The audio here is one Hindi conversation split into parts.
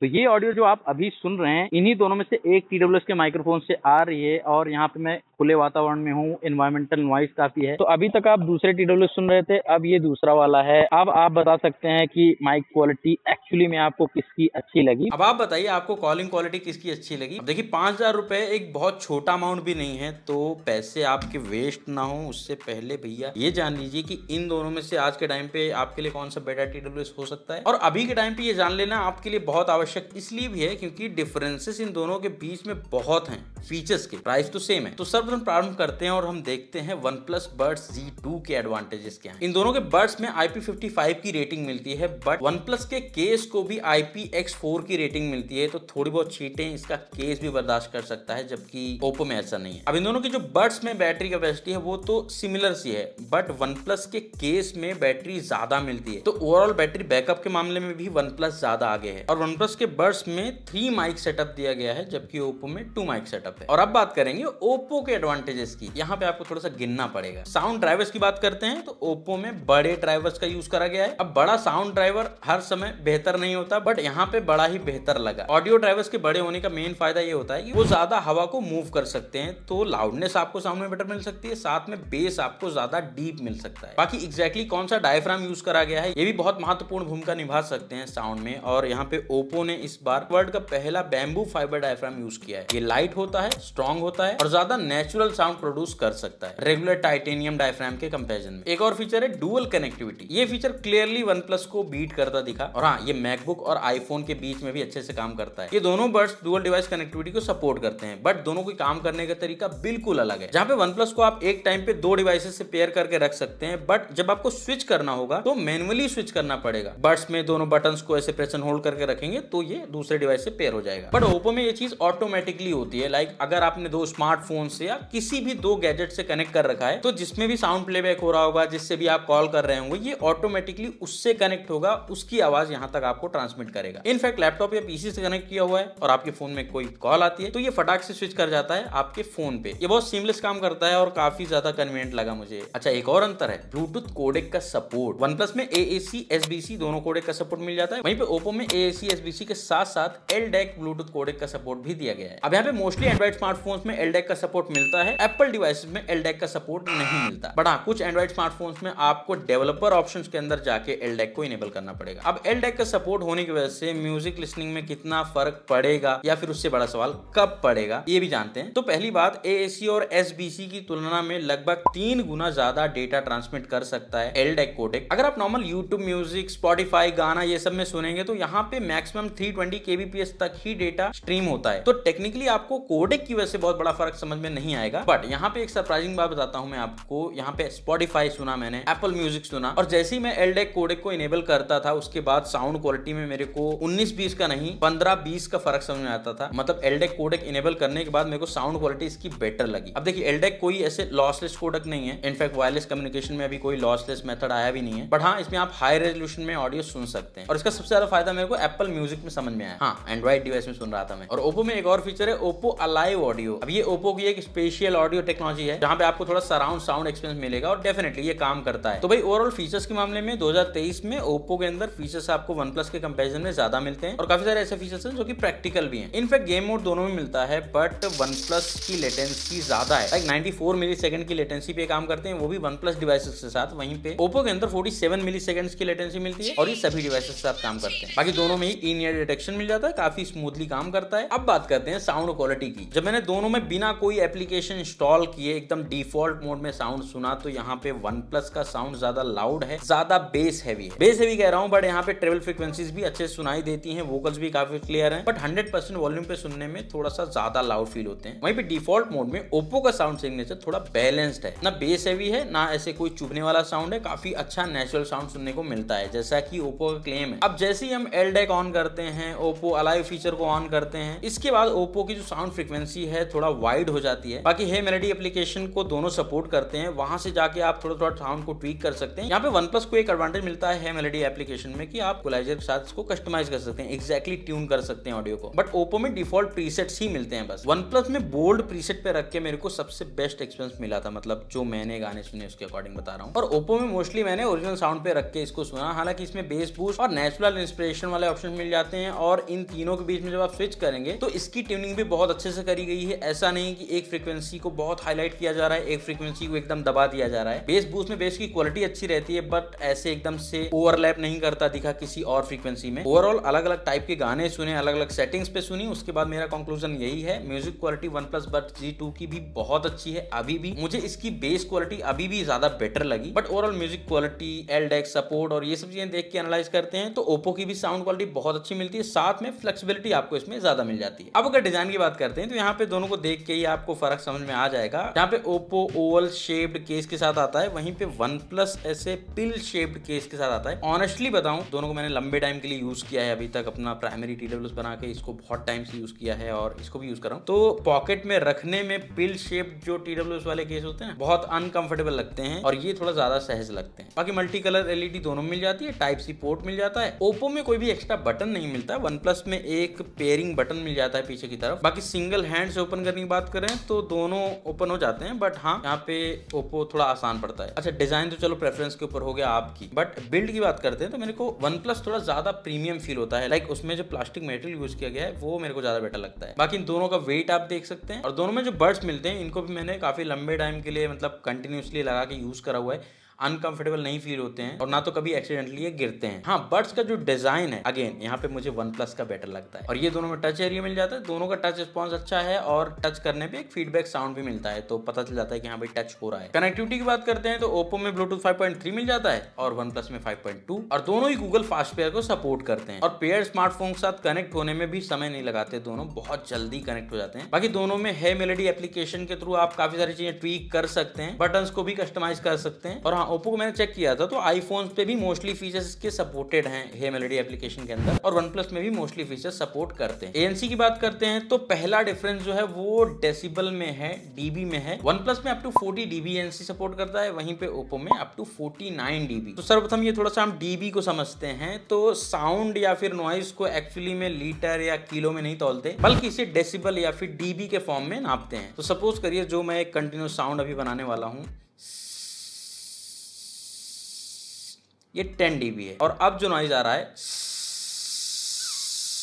तो ये ऑडियो जो आप अभी सुन रहे हैं इन्हीं दोनों में से एक टी के माइक्रोफोन से आ रही है और यहाँ पे मैं खुले वातावरण में हूँ इन्वायरमेंटल नॉइस काफी है तो अभी तक आप दूसरे टी सुन रहे थे अब ये दूसरा वाला है अब आप बता सकते हैं कि माइक क्वालिटी एक्चुअली में आपको किसकी अच्छी लगी अब आप बताइए आपको कॉलिंग क्वालिटी किसकी अच्छी लगी देखिए पांच हजार एक बहुत छोटा अमाउंट भी नहीं है तो पैसे आपके वेस्ट ना हो उससे पहले भैया ये जान लीजिए की इन दोनों में से आज के टाइम पे आपके लिए कौन सा बेटर टी हो सकता है और अभी के टाइम पे ये जान लेना आपके लिए बहुत आवश्यक आवश्यक इसलिए भी है क्योंकि डिफरेंसेस इन दोनों के बीच में बहुत हैं फीचर्स के प्राइस तो सेम है तो सर्वप्रथम प्रारंभ करते हैं और हम देखते हैं OnePlus buds G two के एडवांटेजेस क्या हैं इन दोनों के बर्ड्स में आई की रेटिंग मिलती है बट वन प्लस के केस को भी आई की रेटिंग मिलती है तो थोड़ी बहुत छीटें इसका केस भी बर्दाश्त कर सकता है जबकि ओप्पो में ऐसा नहीं है अब इन दोनों के जो बर्ड्स में बैटरी कैपेसिटी है वो तो सिमिलर सी है बट वन प्लस के केस में बैटरी ज्यादा मिलती है तो ओवरऑल बैटरी बैकअप के मामले में भी वन प्लस ज्यादा आगे है और वन प्लस उसके बर्स में थ्री माइक सेटअप दिया गया है जबकि ओप्पो में टू माइक सेटअप है और अब बात करेंगे ओप्पो के एडवांटेजेस की यहाँ पे आपको थोड़ा सा गिनना पड़ेगा साउंड ड्राइवर्स की बात करते हैं तो ओप्पो में बड़े ड्राइवर्स का यूज करा गया है अब बड़ा साउंड ड्राइवर हर समय बेहतर नहीं होता बट यहाँ पे बड़ा ही बेहतर लगा ऑडियो ड्राइवर्स के बड़े होने का मेन फायदा ये होता है कि वो ज्यादा हवा को मूव कर सकते हैं तो लाउडनेस आपको साउंड में बेटर मिल सकती है साथ में बेस आपको ज्यादा डीप मिल सकता है बाकी एग्जैक्टली कौन सा डायफ्राम यूज करा गया है ये भी बहुत महत्वपूर्ण भूमिका निभा सकते हैं साउंड में और यहाँ पे ओप्पो ने इस बार वर्ल्ड का पहला बैम्बू फाइबर डायफ्राम यूज किया है ये लाइट होता है स्ट्रॉन्ग होता है और ज्यादा नेचुरल साउंड प्रोड्यूस कर सकता है रेगुलर टाइटेनियम डायफ्राम के कंपेरिजन में एक और फीचर है डुअल कनेक्टिविटी ये फीचर क्लियरली वन प्लस को बीट करता दिखा और हाँ ये मैकबुक और आईफोन के बीच में भी अच्छे से काम करता है ये दोनों बर्ड्स डुअल डिवाइस कनेक्टिविटी को सपोर्ट करते हैं बट दोनों के काम करने का तरीका बिल्कुल अलग है जहाँ पे वन प्लस को आप एक टाइम पे दो डिवाइसेस से पेयर करके रख सकते हैं बट जब आपको स्विच करना होगा तो मैनुअली स्विच करना पड़ेगा बर्ड्स में दोनों बटन को ऐसे प्रेशन होल्ड करके रखेंगे तो तो ये दूसरे डिवाइस से पेयर हो जाएगा बट ओप्पो में ये चीज ऑटोमेटिकली होती है लाइक अगर आपने दो स्मार्टफोन से या किसी भी दो गैजेट से कनेक्ट कर रखा है तो जिसमें भी साउंड प्लेबैक हो रहा होगा जिससे भी आप कॉल कर रहे होंगे ये ऑटोमेटिकली उससे कनेक्ट होगा उसकी आवाज यहाँ तक आपको ट्रांसमिट करेगा इनफैक्ट लैपटॉप या पीसी से कनेक्ट किया हुआ है और आपके फोन में कोई कॉल आती है तो ये फटाक से स्विच कर जाता है आपके फोन पे ये बहुत सीमलेस काम करता है और काफी ज्यादा कन्वीनियंट लगा मुझे अच्छा एक और अंतर है ब्लूटूथ कोडेक का सपोर्ट वन प्लस में ए दोनों कोडेक का सपोर्ट मिल जाता है वहीं पे ओप्पो में ए एसी के साथ साथ एल डेक ब्लूटूथ कोडेक का सपोर्ट भी दिया गया है अब यहाँ पे मोस्टली एंड्रॉइड स्मार्टफोन में एल डेक का सपोर्ट मिलता है एप्पल डिवाइस में एल डेक का सपोर्ट नहीं मिलता बट हाँ कुछ एंड्रॉइड स्मार्टफोन में आपको डेवलपर ऑप्शन के अंदर जाके एल डेक को इनेबल करना पड़ेगा अब एल डेक का सपोर्ट होने की वजह से म्यूजिक लिस्निंग में कितना फर्क पड़ेगा या फिर उससे बड़ा सवाल कब पड़ेगा ये भी जानते हैं तो पहली बात ए और एस की तुलना में लगभग तीन गुना ज्यादा डेटा ट्रांसमिट कर सकता है एल डेक कोडेक अगर आप नॉर्मल यूट्यूब म्यूजिक स्पॉटिफाई गाना ये सब में सुनेंगे तो यहाँ पे मैक्सिमम 320 kbps तक ही डेटा स्ट्रीम होता है तो टेक्निकली आपको कोडेक की वजह से बहुत बड़ा फर्क समझ में नहीं आएगा बट यहाँ पे एक सरप्राइजिंग बात बताता हूँ मैं आपको यहाँ पे स्पॉटिफाई सुना मैंने एप्पल म्यूजिक सुना और जैसे ही मैं एलडेक कोडेक e को इनेबल करता था उसके बाद साउंड क्वालिटी में मेरे को उन्नीस बीस का नहीं पंद्रह बीस का फर्क समझ में आता था मतलब एलडेक कोडेक इनेबल करने के बाद मेरे को साउंड क्वालिटी इसकी बेटर लगी अब देखिए एलडेक e कोई ऐसे लॉसलेस कोडक नहीं है इनफैक्ट वायरलेस कम्युनिकेशन में अभी कोई लॉसलेस मेथड आया भी नहीं है बट हाँ इसमें आप हाई रेजोल्यूशन में ऑडियो सुन सकते हैं और इसका सबसे ज्यादा फायदा मेरे को एप्पल म्यूजिक में समझ में आया हाँ एंड्रॉइड डिवाइस में सुन रहा था मैं और ओप्पो में एक और फीचर है ओप्पो अलाइव ऑडियो अब ये ओप्पो की एक स्पेशल ऑडियो टेक्नोलॉजी है जहां पे आपको थोड़ा सराउंड साउंड एक्सपीरियंस मिलेगा और डेफिनेटली ये काम करता है तो भाई ओवरऑल फीचर्स के मामले में दो में ओप्पो के अंदर फीचर्स आपको वन के कंपेरिजन में ज्यादा मिलते हैं और काफी सारे ऐसे फीचर्स हैं जो कि प्रैक्टिकल भी है इनफैक्ट गेम मोड दोनों में मिलता है बट वन की लेटेंसी ज्यादा है like ninety four millisecond की लेटेंसी पे काम करते हैं वो भी वन प्लस डिवाइसेस के साथ वहीं पे ओप्पो के अंदर फोर्टी सेवन मिली सेकंड की लेटेंसी मिलती है और ये सभी डिवाइसेस के साथ काम करते हैं बाकी दोनों में ही इन ईयर डिटेक्शन मिल जाता है काफी स्मूथली काम करता है अब बात करते हैं साउंड क्वालिटी की जब मैंने दोनों में बिना कोई एप्लीकेशन इंस्टॉल किए एकदम डिफॉल्ट मोड में साउंड सुना तो यहाँ पे वन प्लस का साउंड ज्यादा लाउड है ज्यादा बेस हैवी है बेस हैवी कह रहा हूँ बट यहाँ पे ट्रेवल फ्रिक्वेंसीज भी अच्छे सुनाई देती है वोकल्स भी काफी क्लियर है बट हंड्रेड वॉल्यूम पे सुनने में थोड़ा सा ज्यादा लाउड फील होते हैं वहीं पे डिफॉल्ट मोड में ओप्पो का साउंड सिग्नेचर थोड़ा बैलेंस्ड है ना बेस हैवी है ना ऐसे कोई चुभने वाला साउंड है काफी अच्छा नेचुरल साउंड सुनने को मिलता है जैसा की ओप्पो का क्लेम है अब जैसे ही हम एल डेक ऑन करते करते हैं ओप्पो अलाइव फीचर को ऑन करते हैं इसके बाद ओप्पो की जो साउंड फ्रिक्वेंसी है थोड़ा वाइड हो जाती है बाकी हे मेलेडी एप्लीकेशन को दोनों सपोर्ट करते हैं वहां से जाके आप थोड़ा थोड़ा साउंड को ट्वीक कर सकते हैं यहाँ पे वन प्लस को एक एडवांटेज मिलता है मेलेडी एप्लीकेशन में कि आप कोलाइजर के साथ इसको कस्टमाइज कर सकते हैं एक्जैक्टली ट्यून कर सकते हैं ऑडियो को बट ओप्पो में डिफॉल्ट प्रीसेट ही मिलते हैं बस वन प्लस में बोल्ड प्रीसेट पे रख के मेरे को सबसे बेस्ट एक्सपीरियंस मिला था मतलब जो मैंने गाने सुने उसके अकॉर्डिंग बता रहा हूँ और ओप्पो में मोस्टली मैंने ओरिजिनल साउंड पे रख के इसको सुना हालांकि इसमें बेस बूस्ट और नेचुरल इंस्पिरेशन वाले ऑप्शन मिल जाते जाते हैं और इन तीनों के बीच में जब आप स्विच करेंगे तो इसकी ट्यूनिंग भी बहुत अच्छे से करी गई है ऐसा नहीं कि एक फ्रीक्वेंसी को बहुत हाईलाइट किया जा रहा है एक फ्रीक्वेंसी को एकदम दबा दिया जा रहा है बेस बूस्ट में बेस की क्वालिटी अच्छी रहती है बट ऐसे एकदम से ओवरलैप नहीं करता दिखा किसी और फ्रीक्वेंसी में ओवरऑल अलग अलग टाइप के गाने सुने अलग अलग सेटिंग्स पे सुनी उसके बाद मेरा कंक्लूजन यही है music quality one plus but G two की भी बहुत अच्छी है अभी भी मुझे इसकी बेस क्वालिटी अभी भी ज्यादा बेटर लगी but overall music quality L support और ये सब चीजें देख के एनालाइज करते हैं तो ओप्पो की भी साउंड क्वालिटी बहुत अच्छी अच्छी मिलती है साथ में फ्लेक्सिबिलिटी आपको इसमें ज्यादा मिल जाती है अब अगर डिजाइन की बात करते हैं तो यहाँ पे दोनों को देख के ही आपको फर्क समझ में आ जाएगा यहाँ पे ओप्पो ओवल शेप्ड केस के साथ आता है वहीं पे वन प्लस ऐसे पिल शेप्ड केस के साथ आता है ऑनेस्टली बताऊं दोनों को मैंने लंबे टाइम के लिए यूज किया है अभी तक अपना प्राइमरी टी डब्ल्यू बना के इसको बहुत टाइम से यूज किया है और इसको भी यूज कर रहा हूँ तो पॉकेट में रखने में पिल शेप जो टी डब्ल्यू वाले केस होते हैं बहुत अनकंफर्टेबल लगते हैं और ये थोड़ा ज्यादा सहज लगते हैं बाकी मल्टी कलर एलईडी दोनों मिल जाती है टाइप सी पोर्ट मिल जाता है ओप्पो में कोई भी एक्स्ट्रा बटन नहीं नहीं मिलता वन प्लस में एक पेयरिंग बटन मिल जाता है पीछे की तरफ बाकी सिंगल हैंड से ओपन करने की बात करें तो दोनों ओपन हो जाते हैं बट हाँ यहाँ पे ओप्पो थोड़ा आसान पड़ता है अच्छा डिजाइन तो चलो प्रेफरेंस के ऊपर हो गया आपकी बट बिल्ड की बात करते हैं तो मेरे को वन प्लस थोड़ा ज्यादा प्रीमियम फील होता है लाइक उसमें जो प्लास्टिक मेटेरियल यूज किया गया है वो मेरे को ज्यादा बेटर लगता है बाकी दोनों का वेट आप देख सकते हैं और दोनों में जो बर्ड्स मिलते हैं इनको भी मैंने काफी लंबे टाइम के लिए मतलब कंटिन्यूसली लगा के यूज करा हुआ है अनकंफर्टेबल नहीं फील होते हैं और ना तो कभी एक्सीडेंटली ये गिरते हैं हाँ बर्ड्स का जो डिजाइन है अगेन यहाँ पे मुझे वन प्लस का बेटर लगता है और ये दोनों में टच एरिया मिल जाता है दोनों का टच रिस्पॉन्स अच्छा है और टच करने पे एक फीडबैक साउंड भी मिलता है तो पता चल जाता है कि हाँ भाई टच हो रहा है कनेक्टिविटी की बात करते हैं तो ओप्पो में ब्लूटूथ फाइव मिल जाता है और वन प्लस में फाइव और दोनों ही गूगल फास्ट पेयर को सपोर्ट करते हैं और पेयर स्मार्टफोन के साथ कनेक्ट होने में भी समय नहीं लगाते दोनों बहुत जल्दी कनेक्ट हो जाते हैं बाकी दोनों में है मेलेडी एप्लीकेशन के थ्रू आप काफी सारी चीजें ट्वीक कर सकते हैं बटन को भी कस्टमाइज कर सकते हैं और हाँ हाँ ओप्पो को मैंने चेक किया था तो आईफोन पे भी मोस्टली फीचर्स के सपोर्टेड हैं हे मेलोडी एप्लीकेशन के अंदर और वन प्लस में भी मोस्टली फीचर्स सपोर्ट करते हैं एएनसी की बात करते हैं तो पहला डिफरेंस जो है वो डेसिबल में है डीबी में है वन प्लस में up to forty dB ANC support करता है वहीं पे ओप्पो में अपटू फोर्टी नाइन डीबी तो सर्वप्रथम ये थोड़ा सा हम डीबी को समझते हैं तो साउंड या फिर नॉइज को एक्चुअली में लीटर या किलो में नहीं तोलते बल्कि इसे डेसिबल या फिर डीबी के फॉर्म में नापते हैं तो सपोज करिए जो मैं एक कंटिन्यूस साउंड अभी बनाने वाला हूँ ये टेन डी है और अब जो नॉइज आ रहा है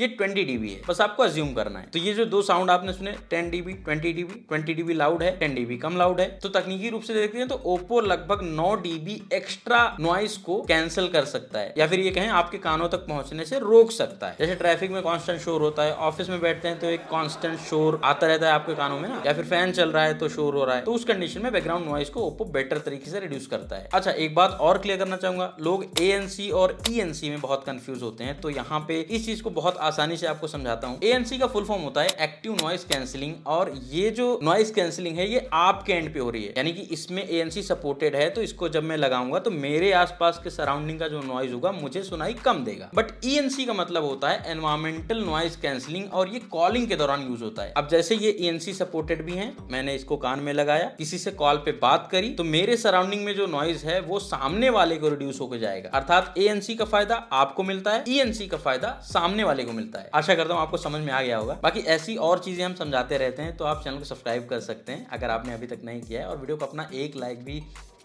ये 20 डीबी है बस आपको अज्यूम करना है तो ये जो दो साउंड आपने सुने 10 डीबी 20 डीबी 20 डीबी लाउड है 10 डीबी कम लाउड है तो तकनीकी रूप से देखते हैं तो ओप्पो लगभग 9 डीबी एक्स्ट्रा नॉइस को कैंसिल कर सकता है या फिर ये कहें आपके कानों तक पहुंचने से रोक सकता है जैसे ट्रैफिक में कॉन्स्टेंट शोर होता है ऑफिस में बैठते हैं तो एक कॉन्स्टेंट शोर आता रहता है आपके कानों में ना या फिर फैन चल रहा है तो शोर हो रहा है तो उस कंडीशन में बैकग्राउंड नॉइस को ओप्पो बेटर तरीके से रिड्यूस करता है अच्छा एक बात और क्लियर करना चाहूंगा लोग ए और ई e में बहुत कंफ्यूज होते हैं तो यहाँ पे इस चीज को बहुत आसानी से आपको समझाता हूँ एएनसी का फुल फॉर्म होता है एक्टिव नॉइस कैंसिलिंग और ये जो नॉइस कैंसिलिंग है ये आपके एंड पे हो रही है यानी कि इसमें एएनसी सपोर्टेड है तो इसको जब मैं लगाऊंगा तो मेरे आसपास के सराउंडिंग का जो नॉइज होगा मुझे सुनाई कम देगा बट ई का मतलब होता है एनवायरमेंटल नॉइस कैंसिलिंग और ये कॉलिंग के दौरान यूज होता है अब जैसे ये ई सपोर्टेड भी है मैंने इसको कान में लगाया किसी से कॉल पे बात करी तो मेरे सराउंडिंग में जो नॉइज है वो सामने वाले को रिड्यूस होकर जाएगा अर्थात एएनसी का फायदा आपको मिलता है ई का फायदा सामने वाले को को मिलता है आशा करता हूँ आपको समझ में आ गया होगा बाकी ऐसी और चीज़ें हम समझाते रहते हैं तो आप चैनल को सब्सक्राइब कर सकते हैं अगर आपने अभी तक नहीं किया है और वीडियो को अपना एक लाइक भी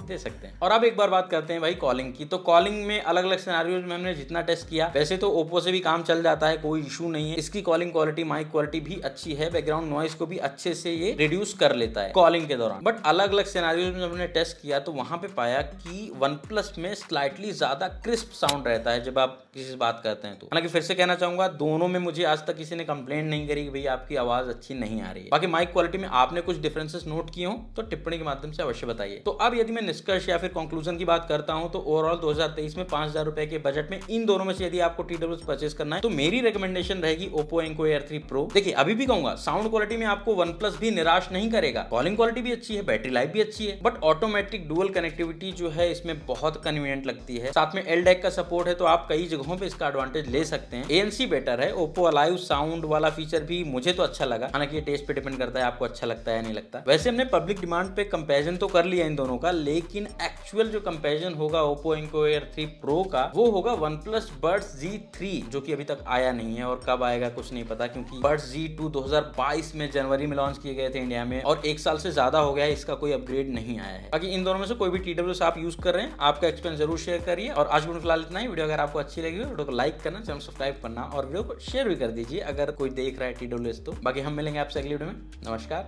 दे सकते हैं और अब एक बार बात करते हैं भाई कॉलिंग की तो कॉलिंग में अलग अलग सिनारियोज में हमने जितना टेस्ट किया वैसे तो ओप्पो से भी काम चल जाता है कोई इशू नहीं है इसकी कॉलिंग क्वालिटी माइक क्वालिटी भी अच्छी है बैकग्राउंड नॉइस को भी अच्छे से ये रिड्यूस कर लेता है कॉलिंग के दौरान बट अलग अलग सिनारियोज में हमने टेस्ट किया तो वहां पे पाया कि वन प्लस में स्लाइटली ज्यादा क्रिस्प साउंड रहता है जब आप किसी से बात करते हैं तो हालांकि फिर से कहना चाहूंगा दोनों में मुझे आज तक किसी ने कंप्लेन नहीं करी कि भाई आपकी आवाज अच्छी नहीं आ रही है बाकी माइक क्वालिटी में आपने कुछ डिफरेंसेस नोट किए हो तो टिप्पणी के माध्यम से अवश्य बताइए तो अब यदि मैं निष्कर्ष या फिर कंक्लूजन की बात करता हूँ तो ओवरऑल 2023 में पांच हज़ार रुपए के बजट में इन दोनों में से यदि आपको टी डब्ल्यू परचेस करना है तो मेरी रिकमेंडेशन रहेगी Oppo Enco air three pro देखिए अभी भी कहूंगा साउंड क्वालिटी में आपको वन प्लस भी निराश नहीं करेगा कॉलिंग क्वालिटी भी अच्छी है बैटरी लाइफ भी अच्छी है बट ऑटोमेटिक डुअल कनेक्टिविटी जो है इसमें बहुत कन्वीनियंट लगती है साथ में एल का सपोर्ट है तो आप कई जगहों पर इसका एडवांटेज ले सकते हैं एएनसी बेटर है ओप्पो अलाइव साउंड वाला फीचर भी मुझे तो अच्छा लगा हालांकि ये टेस्ट पे डिपेंड करता है आपको अच्छा लगता है नहीं लगता वैसे हमने पब्लिक डिमांड पे कंपेरिजन तो कर लिया इन दोनों का लेकिन लेकिन एक्चुअल जो कंपेरिजन होगा ओप्पो इनको एयर थ्री प्रो का वो होगा one plus bird G three जो की अभी तक आया नहीं है और कब आएगा कुछ नहीं पता क्योंकि बर्ड्स जी टू में जनवरी में लॉन्च किए गए थे इंडिया में और एक साल से ज्यादा हो गया है इसका कोई अपग्रेड नहीं आया है बाकी इन दोनों में से कोई भी टीडब्ल्यू आप यूज कर रहे हैं आपका एक्सपीरियंस जरूर शेयर करिए और आज को फिलहाल इतना ही वीडियो अगर आपको अच्छी लगी वीडियो को लाइक करना चैनल सब्सक्राइब करना और वीडियो को शेयर भी कर दीजिए अगर कोई देख रहा है टीडब्ल्यू तो बाकी हम मिलेंगे आपसे अगली वीडियो में नमस्कार